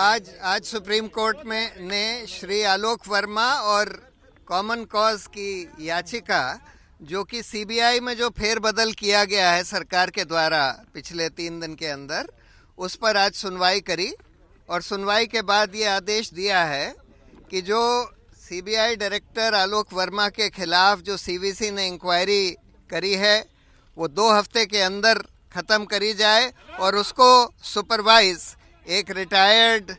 आज आज supreme court में ने श्री आलोक वर्मा और कॉमन कॉज की याचिका जो कि सीबीआई में जो फेरबदल किया गया है सरकार के द्वारा पिछले तीन दिन के अंदर उस पर आज सुनवाई करी और सुनवाई के बाद ये आदेश दिया है कि जो सीबीआई डायरेक्टर आलोक वर्मा के खिलाफ जो सीवीसी ने इंक्वायरी करी है वो दो हफ्ते के अंदर ख़त्म करी जाए और उसको सुपरवाइज़ एक रिटायर्ड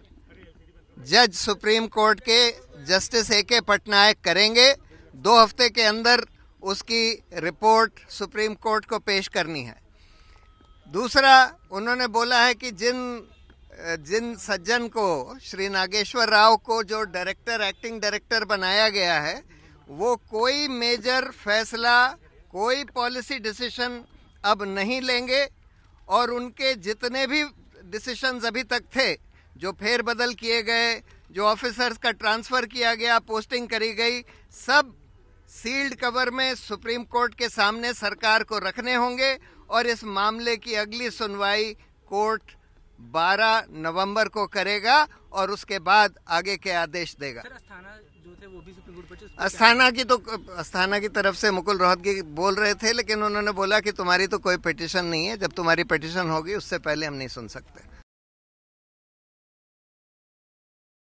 जज सुप्रीम कोर्ट के जस्टिस ए के पटनायक करेंगे दो हफ्ते के अंदर उसकी रिपोर्ट सुप्रीम कोर्ट को पेश करनी है दूसरा उन्होंने बोला है कि जिन जिन सज्जन को श्री नागेश्वर राव को जो डायरेक्टर एक्टिंग डायरेक्टर बनाया गया है वो कोई मेजर फैसला कोई पॉलिसी डिसीजन अब नहीं लेंगे और उनके जितने भी डिसीशन अभी तक थे जो फेरबदल किए गए जो ऑफिसर्स का ट्रांसफ़र किया गया पोस्टिंग करी गई सब सील्ड कवर में सुप्रीम कोर्ट के सामने सरकार को रखने होंगे और इस मामले की अगली सुनवाई कोर्ट 12 नवंबर को करेगा और उसके बाद आगे के आदेश देगा अस्थाना की तो अस्थाना की तरफ से मुकुल रोहतगी बोल रहे थे लेकिन उन्होंने बोला कि तुम्हारी तो कोई पिटिशन नहीं है जब तुम्हारी पिटिशन होगी उससे पहले हम नहीं सुन सकते